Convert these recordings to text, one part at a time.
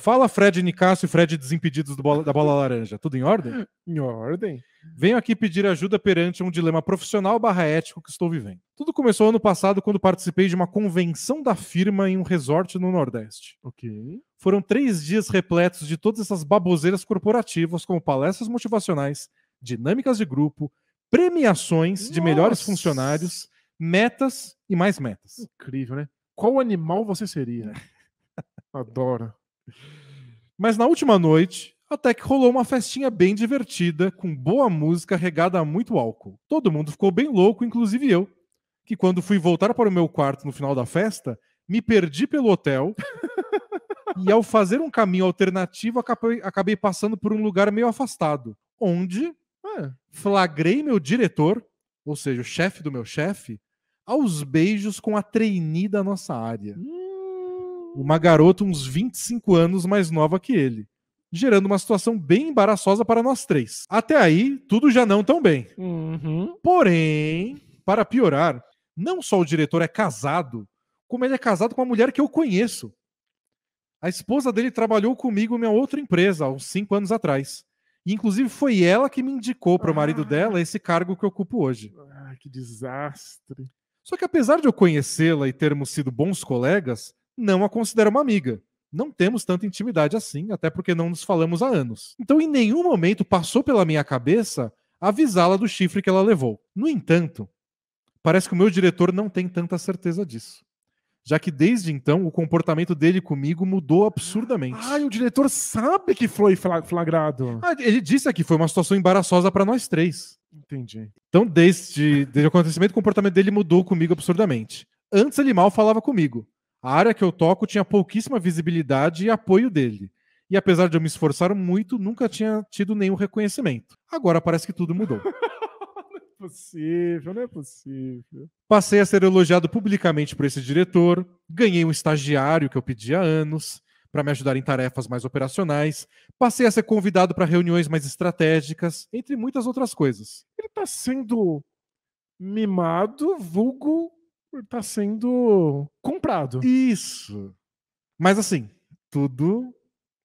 Fala Fred Nicasso e Fred Desimpedidos bola, da Bola Laranja. Tudo em ordem? Em ordem. Venho aqui pedir ajuda perante um dilema profissional barra ético que estou vivendo. Tudo começou ano passado quando participei de uma convenção da firma em um resort no Nordeste. Ok. Foram três dias repletos de todas essas baboseiras corporativas, como palestras motivacionais, dinâmicas de grupo, premiações Nossa. de melhores funcionários, metas e mais metas. Incrível, né? Qual animal você seria? Adoro. Mas na última noite, até que rolou uma festinha bem divertida, com boa música regada a muito álcool. Todo mundo ficou bem louco, inclusive eu, que quando fui voltar para o meu quarto no final da festa, me perdi pelo hotel e ao fazer um caminho alternativo, acabei, acabei passando por um lugar meio afastado, onde é, flagrei meu diretor, ou seja, o chefe do meu chefe, aos beijos com a trainee da nossa área. Hum uma garota uns 25 anos mais nova que ele, gerando uma situação bem embaraçosa para nós três. Até aí, tudo já não tão bem. Uhum. Porém, para piorar, não só o diretor é casado, como ele é casado com uma mulher que eu conheço. A esposa dele trabalhou comigo em minha outra empresa, há uns 5 anos atrás. E, inclusive, foi ela que me indicou para o marido ah. dela esse cargo que eu ocupo hoje. Ah, que desastre. Só que apesar de eu conhecê-la e termos sido bons colegas, não a considero uma amiga. Não temos tanta intimidade assim, até porque não nos falamos há anos. Então, em nenhum momento passou pela minha cabeça avisá-la do chifre que ela levou. No entanto, parece que o meu diretor não tem tanta certeza disso já que desde então o comportamento dele comigo mudou absurdamente. Ah, o diretor sabe que foi flagrado. Ah, ele disse que foi uma situação embaraçosa para nós três. Entendi. Então, desde, desde o acontecimento, o comportamento dele mudou comigo absurdamente. Antes ele mal falava comigo. A área que eu toco tinha pouquíssima visibilidade e apoio dele. E apesar de eu me esforçar muito, nunca tinha tido nenhum reconhecimento. Agora parece que tudo mudou. Não é possível, não é possível. Passei a ser elogiado publicamente por esse diretor, ganhei um estagiário que eu pedi há anos para me ajudar em tarefas mais operacionais, passei a ser convidado para reuniões mais estratégicas, entre muitas outras coisas. Ele está sendo mimado, vulgo está sendo comprado. Isso. Mas assim, tudo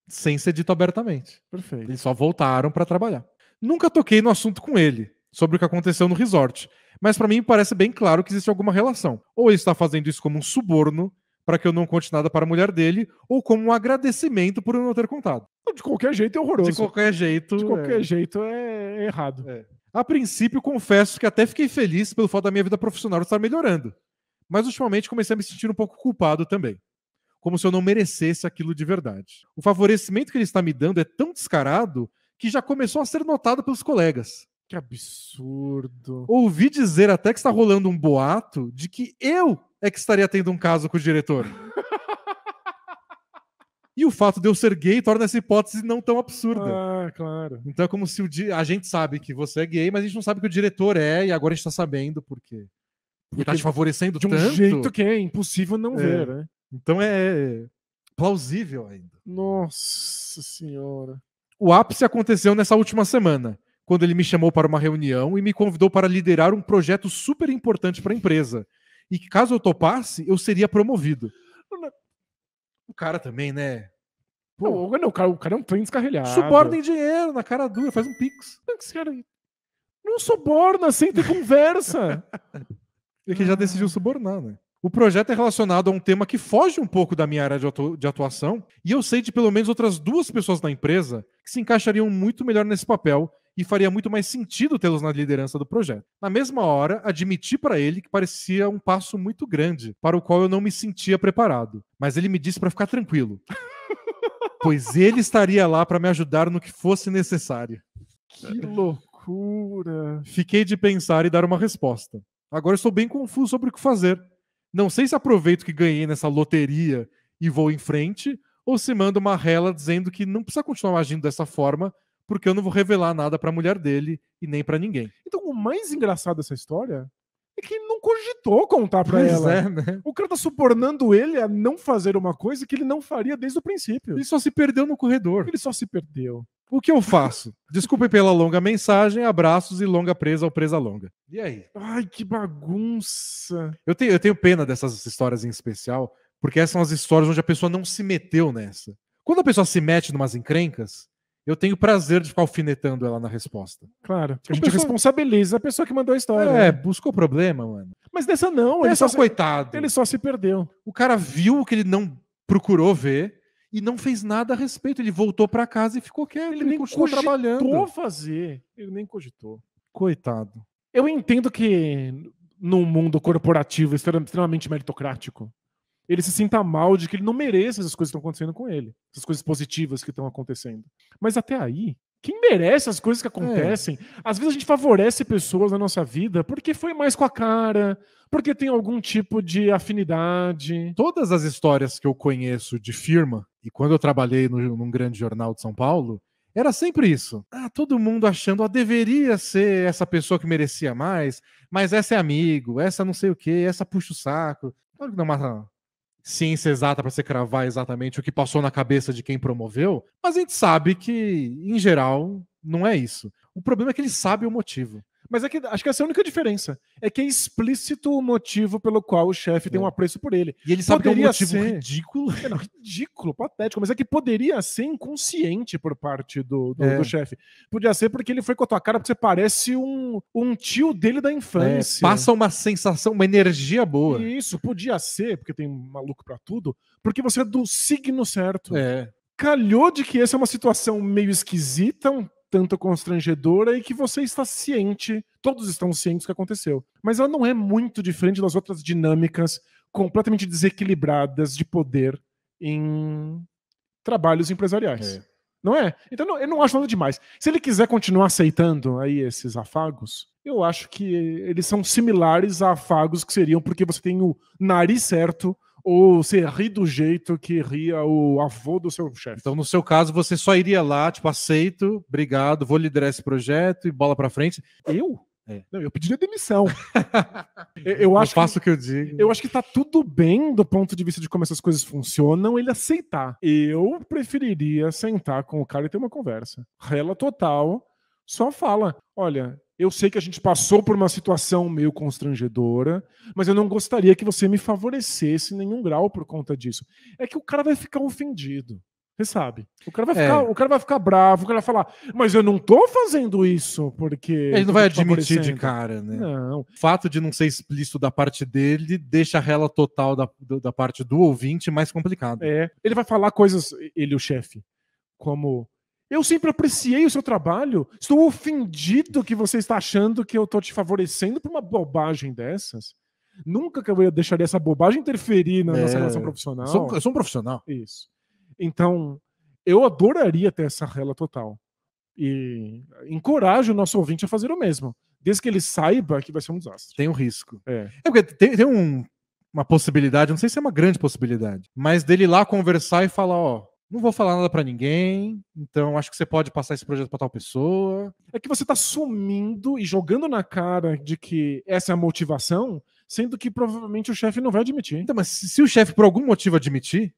sem ser dito abertamente. Perfeito. Eles só voltaram para trabalhar. Nunca toquei no assunto com ele sobre o que aconteceu no resort, mas para mim parece bem claro que existe alguma relação. Ou ele está fazendo isso como um suborno para que eu não conte nada para a mulher dele, ou como um agradecimento por eu não ter contado. De qualquer jeito é horroroso. De qualquer jeito. De qualquer é... jeito é, é errado. É. A princípio, confesso que até fiquei feliz pelo fato da minha vida profissional estar melhorando. Mas ultimamente comecei a me sentir um pouco culpado também. Como se eu não merecesse aquilo de verdade. O favorecimento que ele está me dando é tão descarado que já começou a ser notado pelos colegas. Que absurdo. Ouvi dizer até que está rolando um boato de que eu é que estaria tendo um caso com o diretor. E o fato de eu ser gay torna essa hipótese não tão absurda. Ah, claro. Então é como se o di... a gente sabe que você é gay, mas a gente não sabe que o diretor é, e agora a gente está sabendo por quê. Tá Porque tá te favorecendo de um tanto, jeito que é impossível não é. ver, né? Então é, é, é plausível ainda. Nossa senhora. O ápice aconteceu nessa última semana, quando ele me chamou para uma reunião e me convidou para liderar um projeto super importante para a empresa. E que caso eu topasse, eu seria promovido. O cara também, né? Pô, não, não, o, cara, o cara é um trem descarrilhado. Suborna em dinheiro, na cara dura, faz um pix. Não, Não suborna sem ter conversa. e que já ah. decidiu subornar, né? O projeto é relacionado a um tema que foge um pouco da minha área de, atu de atuação, e eu sei de pelo menos outras duas pessoas na empresa que se encaixariam muito melhor nesse papel e faria muito mais sentido tê-los na liderança do projeto. Na mesma hora, admiti para ele que parecia um passo muito grande, para o qual eu não me sentia preparado, mas ele me disse para ficar tranquilo, pois ele estaria lá para me ajudar no que fosse necessário. Que loucura! Fiquei de pensar e dar uma resposta. Agora estou bem confuso sobre o que fazer. Não sei se aproveito que ganhei nessa loteria e vou em frente, ou se mando uma rela dizendo que não precisa continuar agindo dessa forma, porque eu não vou revelar nada para a mulher dele e nem para ninguém. Então, o mais engraçado dessa história é que ele não cogitou contar para ela. É, né? O cara tá subornando ele a não fazer uma coisa que ele não faria desde o princípio. Ele só se perdeu no corredor. Ele só se perdeu. O que eu faço? Desculpe pela longa mensagem, abraços e longa presa ou presa longa. E aí? Ai, que bagunça. Eu tenho, eu tenho pena dessas histórias em especial, porque essas são as histórias onde a pessoa não se meteu nessa. Quando a pessoa se mete numas encrencas, eu tenho prazer de ficar alfinetando ela na resposta. Claro. Porque a, a tipo, gente pessoa... responsabiliza a pessoa que mandou a história. É, né? buscou problema, mano. Mas nessa não, ele nessa, só se... coitado. Ele só se perdeu. O cara viu o que ele não procurou ver e não fez nada a respeito. Ele voltou para casa e ficou quieto. Ele, ele nem cogitou trabalhando. fazer. Ele nem cogitou. Coitado. Eu entendo que num mundo corporativo extremamente meritocrático, ele se sinta mal de que ele não merece essas coisas que estão acontecendo com ele, essas coisas positivas que estão acontecendo. Mas até aí, quem merece as coisas que é. acontecem? É. Às vezes a gente favorece pessoas na nossa vida porque foi mais com a cara, porque tem algum tipo de afinidade. Todas as histórias que eu conheço de firma, e quando eu trabalhei no, num grande jornal de São Paulo, era sempre isso. Ah, todo mundo achando, ah, deveria ser essa pessoa que merecia mais, mas essa é amigo, essa não sei o quê, essa puxa o saco. Claro que não é uma ciência exata para você cravar exatamente o que passou na cabeça de quem promoveu, mas a gente sabe que, em geral, não é isso. O problema é que ele sabe o motivo. Mas é que acho que essa é a única diferença. É que é explícito o motivo pelo qual o chefe é. tem um apreço por ele. E ele sabe poderia que é um motivo ser... ridículo. É, não, ridículo, patético, mas é que poderia ser inconsciente por parte do, do, é. do chefe. Podia ser porque ele foi com a tua cara, porque você parece um, um tio dele da infância. É, passa uma sensação, uma energia boa. E isso, podia ser, porque tem maluco para tudo, porque você é do signo certo. É calhou de que essa é uma situação meio esquisita, um tanto constrangedora e que você está ciente, todos estão cientes do que aconteceu. Mas ela não é muito diferente das outras dinâmicas completamente desequilibradas de poder em trabalhos empresariais. É. Não é? Então eu não acho nada demais. Se ele quiser continuar aceitando aí esses afagos, eu acho que eles são similares a afagos que seriam porque você tem o nariz certo ou você ri do jeito que ria o avô do seu chefe. Então, no seu caso, você só iria lá, tipo, aceito, obrigado, vou liderar esse projeto e bola para frente. Eu? É. Não, eu pediria demissão. eu, eu acho eu faço que, o que eu digo. Eu acho que tá tudo bem do ponto de vista de como essas coisas funcionam, ele aceitar. Eu preferiria sentar com o cara e ter uma conversa. Rela total, só fala: olha, eu sei que a gente passou por uma situação meio constrangedora, mas eu não gostaria que você me favorecesse em nenhum grau por conta disso. É que o cara vai ficar ofendido. Você sabe? O cara, vai é. ficar, o cara vai ficar bravo, o cara vai falar, mas eu não tô fazendo isso porque. Ele não vai admitir de cara, né? Não. O fato de não ser explícito da parte dele deixa a rela total da, da parte do ouvinte mais complicado. É. Ele vai falar coisas, ele, o chefe, como eu sempre apreciei o seu trabalho. Estou ofendido que você está achando que eu estou te favorecendo por uma bobagem dessas. Nunca que eu deixaria essa bobagem interferir na é, nossa relação profissional. Sou, eu sou um profissional. Isso. Então, eu adoraria ter essa rela total. E encorajo o nosso ouvinte a fazer o mesmo. Desde que ele saiba que vai ser um desastre. Tem um risco. É, é porque tem, tem um, uma possibilidade, não sei se é uma grande possibilidade, mas dele lá conversar e falar, ó, não vou falar nada para ninguém, então acho que você pode passar esse projeto para tal pessoa. É que você tá sumindo e jogando na cara de que essa é a motivação, sendo que provavelmente o chefe não vai admitir. Então, mas se o chefe por algum motivo admitir,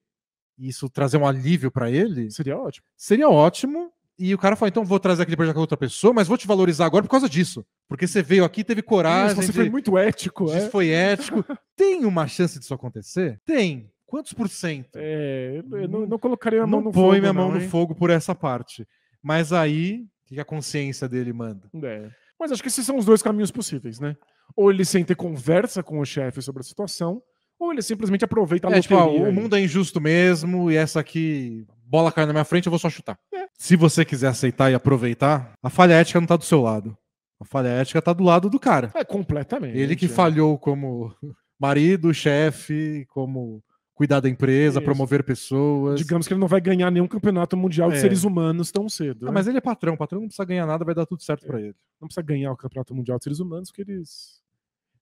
e isso trazer um alívio para ele, seria ótimo. Seria ótimo. E o cara fala, então vou trazer aquele projeto para outra pessoa, mas vou te valorizar agora por causa disso. Porque você veio aqui, teve coragem. Isso, você de... foi muito ético. Isso é? foi ético. Tem uma chance disso acontecer? Tem. Quantos por cento? É, eu não, não colocaria a mão não no fogo. Não põe minha mão não, no fogo por essa parte. Mas aí, o que a consciência dele manda? É. Mas acho que esses são os dois caminhos possíveis, né? Ou ele senta e conversa com o chefe sobre a situação, ou ele simplesmente aproveita a é, tipo, loteria. Tipo, ah, o mundo é injusto mesmo, e essa aqui, bola cai na minha frente, eu vou só chutar. É. Se você quiser aceitar e aproveitar, a falha ética não tá do seu lado. A falha ética tá do lado do cara. É, completamente. Ele que é. falhou como marido, chefe, como cuidar da empresa, Isso. promover pessoas. Digamos que ele não vai ganhar nenhum campeonato mundial é. de seres humanos tão cedo. Ah, né? Ah, mas ele é patrão, o patrão não precisa ganhar nada, vai dar tudo certo é. para ele. Não precisa ganhar o campeonato mundial de seres humanos, porque eles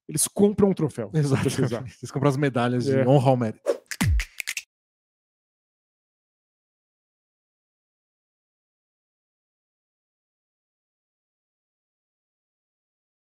eles compram um troféu. Exato. Eles compram as medalhas é. de honra ao mérito.